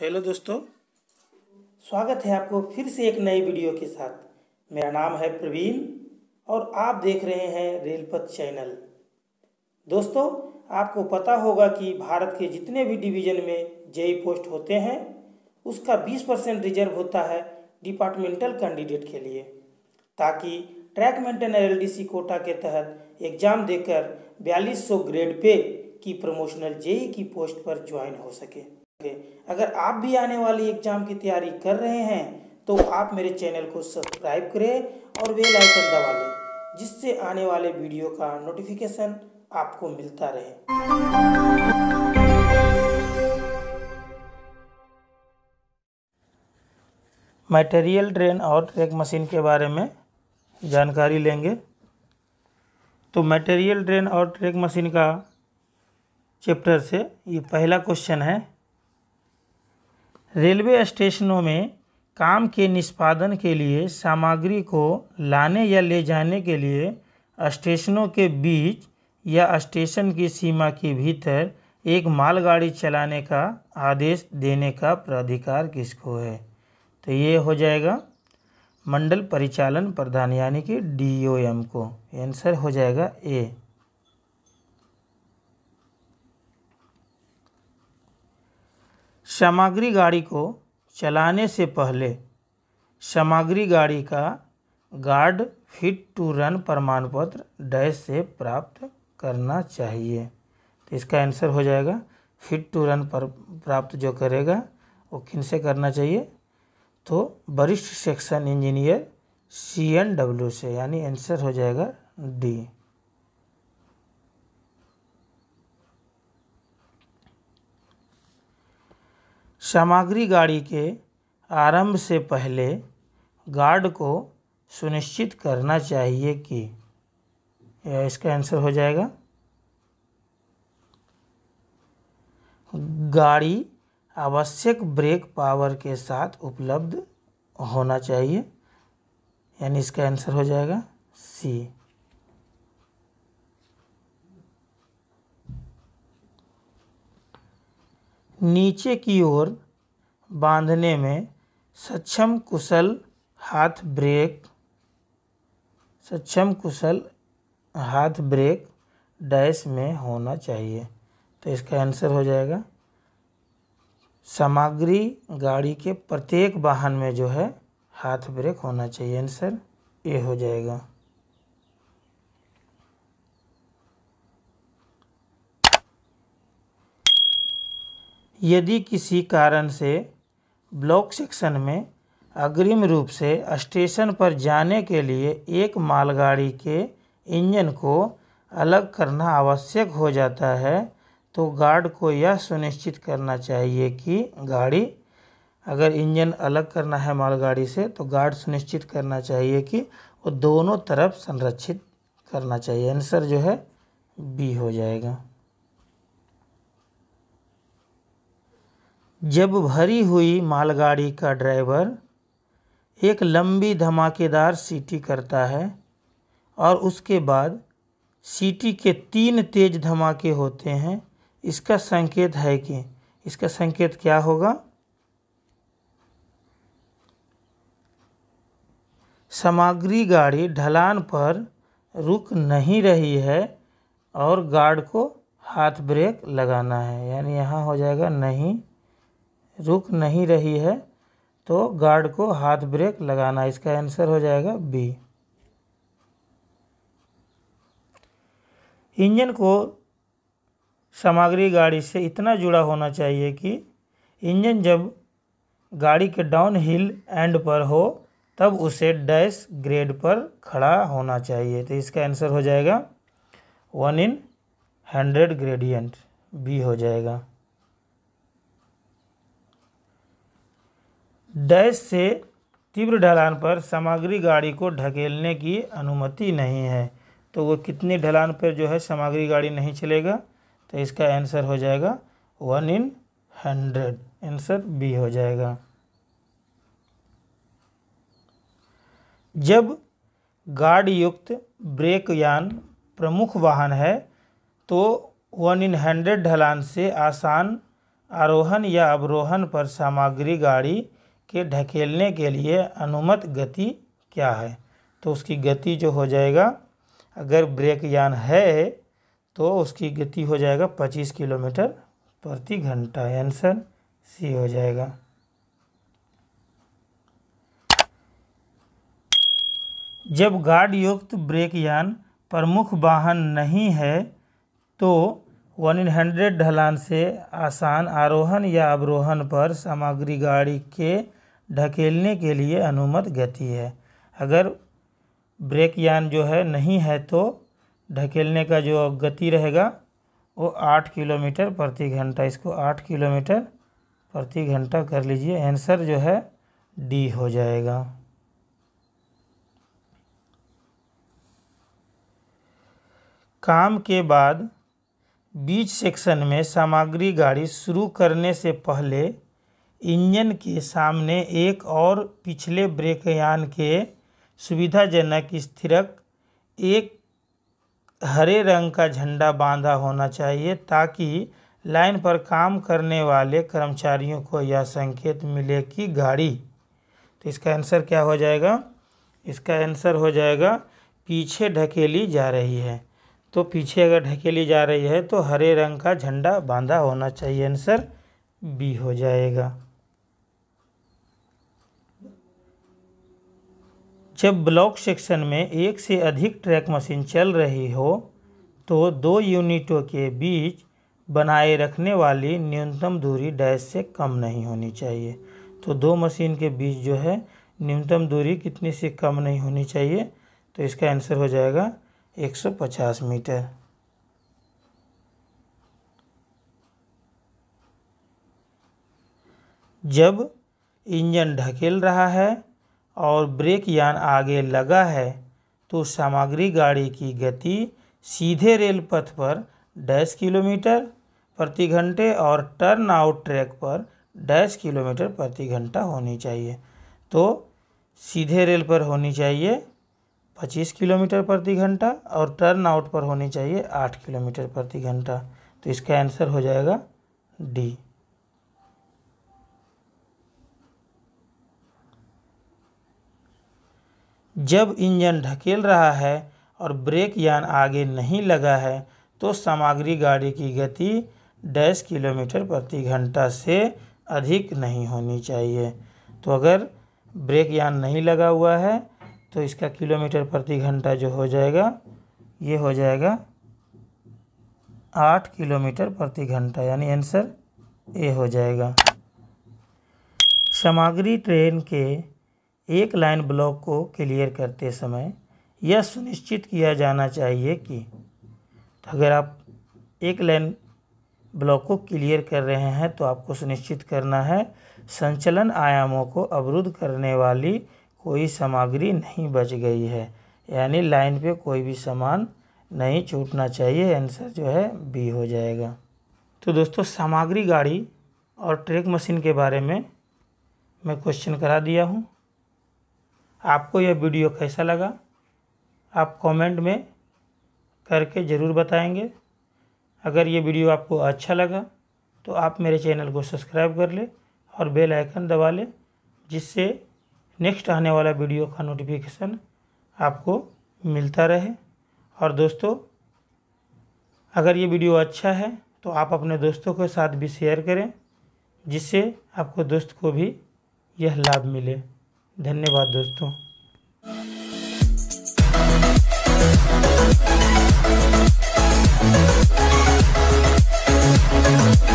hello दोस्तों स्वागत है आपको फिर से एक नई वीडियो के साथ मेरा नाम है प्रवीण और आप देख रहे हैं रेलपथ चैनल दोस्तों आपको पता होगा कि भारत के जितने भी डिवीज़न में जेई पोस्ट होते हैं उसका 20 परसेंट रिजर्व होता है डिपार्टमेंटल कैंडिडेट के लिए ताकि ट्रैक मेंटेन एल कोटा के तहत एग्ज़ाम देकर बयालीस ग्रेड पे की प्रमोशनल जेई की पोस्ट पर ज्वाइन हो सके अगर आप भी आने वाली एग्जाम की तैयारी कर रहे हैं तो आप मेरे चैनल को सब्सक्राइब करें और बेल आइकन दबा लें जिससे आने वाले वीडियो का नोटिफिकेशन आपको मिलता रहे मटेरियल ड्रेन और ट्रैक मशीन के बारे में जानकारी लेंगे तो मटेरियल ड्रेन और ट्रैक मशीन का चैप्टर से ये पहला क्वेश्चन है रेलवे स्टेशनों में काम के निष्पादन के लिए सामग्री को लाने या ले जाने के लिए स्टेशनों के बीच या स्टेशन की सीमा के भीतर एक मालगाड़ी चलाने का आदेश देने का प्राधिकार किसको है तो ये हो जाएगा मंडल परिचालन प्रधान यानी कि डी को आंसर हो जाएगा ए सामग्री गाड़ी को चलाने से पहले सामग्री गाड़ी का गार्ड फिट टू रन प्रमाण पत्र डैश से प्राप्त करना चाहिए तो इसका आंसर हो जाएगा फिट टू रन पर प्राप्त जो करेगा वो किन से करना चाहिए तो वरिष्ठ section engineer C N W से यानी आंसर हो जाएगा डी सामग्री गाड़ी के आरंभ से पहले गार्ड को सुनिश्चित करना चाहिए कि यह इसका आंसर हो जाएगा गाड़ी आवश्यक ब्रेक पावर के साथ उपलब्ध होना चाहिए यानी इसका आंसर हो जाएगा सी नीचे की ओर बांधने में सक्षम कुशल हाथ ब्रेक सक्षम कुशल हाथ ब्रेक डैश में होना चाहिए तो इसका आंसर हो जाएगा सामग्री गाड़ी के प्रत्येक वाहन में जो है हाथ ब्रेक होना चाहिए आंसर ए हो जाएगा यदि किसी कारण से ब्लॉक सेक्शन में अग्रिम रूप से स्टेशन पर जाने के लिए एक मालगाड़ी के इंजन को अलग करना आवश्यक हो जाता है तो गार्ड को यह सुनिश्चित करना चाहिए कि गाड़ी अगर इंजन अलग करना है मालगाड़ी से तो गार्ड सुनिश्चित करना चाहिए कि वो दोनों तरफ संरक्षित करना चाहिए आंसर जो है बी हो जाएगा जब भरी हुई मालगाड़ी का ड्राइवर एक लंबी धमाकेदार सीटी करता है और उसके बाद सीटी के तीन तेज धमाके होते हैं इसका संकेत है कि इसका संकेत क्या होगा सामग्री गाड़ी ढलान पर रुक नहीं रही है और गार्ड को हाथ ब्रेक लगाना है यानी यहाँ हो जाएगा नहीं रुक नहीं रही है तो गार्ड को हाथ ब्रेक लगाना इसका आंसर हो जाएगा बी इंजन को सामग्री गाड़ी से इतना जुड़ा होना चाहिए कि इंजन जब गाड़ी के डाउन हिल एंड पर हो तब उसे डैश ग्रेड पर खड़ा होना चाहिए तो इसका आंसर हो जाएगा one in hundred gradient B हो जाएगा डैश से तीव्र ढलान पर सामग्री गाड़ी को ढकेलने की अनुमति नहीं है तो वो कितनी ढलान पर जो है सामग्री गाड़ी नहीं चलेगा तो इसका आंसर हो जाएगा one in hundred answer B हो जाएगा जब गार्ड युक्त ब्रेक यान प्रमुख वाहन है तो वन इन हंड्रेड ढलान से आसान आरोहण या अवरोहन पर सामग्री गाड़ी के ढकेलने के लिए अनुमत गति क्या है तो उसकी गति जो हो जाएगा अगर ब्रेक यान है तो उसकी गति हो जाएगा 25 किलोमीटर प्रति घंटा आंसर सी हो जाएगा जब गार्ड युक्त ब्रेक यान प्रमुख वाहन नहीं है तो वन इन हंड्रेड ढलान से आसान आरोहण या अवरोहन पर सामग्री गाड़ी के ढकेलने के लिए अनुमत गति है अगर ब्रेक यान जो है नहीं है तो ढकेलने का जो गति रहेगा वो आठ किलोमीटर प्रति घंटा इसको आठ किलोमीटर प्रति घंटा कर लीजिए आंसर जो है डी हो जाएगा काम के बाद बीच सेक्शन में सामग्री गाड़ी शुरू करने से पहले इंजन के सामने एक और पिछले ब्रेकयान के सुविधाजनक स्थिरक एक हरे रंग का झंडा बांधा होना चाहिए ताकि लाइन पर काम करने वाले कर्मचारियों को यह संकेत मिले कि गाड़ी तो इसका आंसर क्या हो जाएगा इसका आंसर हो जाएगा पीछे ढकेली जा रही है तो पीछे अगर ढकेली जा रही है तो हरे रंग का झंडा बांधा होना चाहिए आंसर बी हो जाएगा जब ब्लॉक सेक्शन में एक से अधिक ट्रैक मशीन चल रही हो तो दो यूनिटों के बीच बनाए रखने वाली न्यूनतम दूरी डैश से कम नहीं होनी चाहिए तो दो मशीन के बीच जो है न्यूनतम दूरी कितनी से कम नहीं होनी चाहिए तो इसका आंसर हो जाएगा 150 मीटर जब इंजन ढकेल रहा है और ब्रेक यान आगे लगा है तो सामग्री गाड़ी की गति सीधे रेल पथ पर डैश किलोमीटर प्रति घंटे और टर्न आउट ट्रैक पर डैश किलोमीटर प्रति घंटा होनी चाहिए तो सीधे रेल पर होनी चाहिए 25 किलोमीटर प्रति घंटा और टर्न आउट पर होनी चाहिए 8 किलोमीटर प्रति घंटा तो इसका आंसर हो जाएगा डी जब इंजन ढकेल रहा है और ब्रेक यान आगे नहीं लगा है तो सामग्री गाड़ी की गति डैश किलोमीटर प्रति घंटा से अधिक नहीं होनी चाहिए तो अगर ब्रेक यान नहीं लगा हुआ है तो इसका किलोमीटर प्रति घंटा जो हो जाएगा ये हो जाएगा आठ किलोमीटर प्रति घंटा यानी आंसर ए हो जाएगा सामग्री ट्रेन के एक लाइन ब्लॉक को क्लियर करते समय यह सुनिश्चित किया जाना चाहिए कि तो अगर आप एक लाइन ब्लॉक को क्लियर कर रहे हैं तो आपको सुनिश्चित करना है संचलन आयामों को अवरुद्ध करने वाली कोई सामग्री नहीं बच गई है यानी लाइन पे कोई भी सामान नहीं छूटना चाहिए आंसर जो है बी हो जाएगा तो दोस्तों सामग्री गाड़ी और ट्रैक मशीन के बारे में मैं क्वेश्चन करा दिया हूँ आपको यह वीडियो कैसा लगा आप कमेंट में करके ज़रूर बताएंगे अगर ये वीडियो आपको अच्छा लगा तो आप मेरे चैनल को सब्सक्राइब कर लें और बेल आइकन दबा लें जिससे नेक्स्ट आने वाला वीडियो का नोटिफिकेशन आपको मिलता रहे और दोस्तों अगर ये वीडियो अच्छा है तो आप अपने दोस्तों के साथ भी शेयर करें जिससे आपको दोस्त को भी यह लाभ मिले धन्यवाद दोस्तों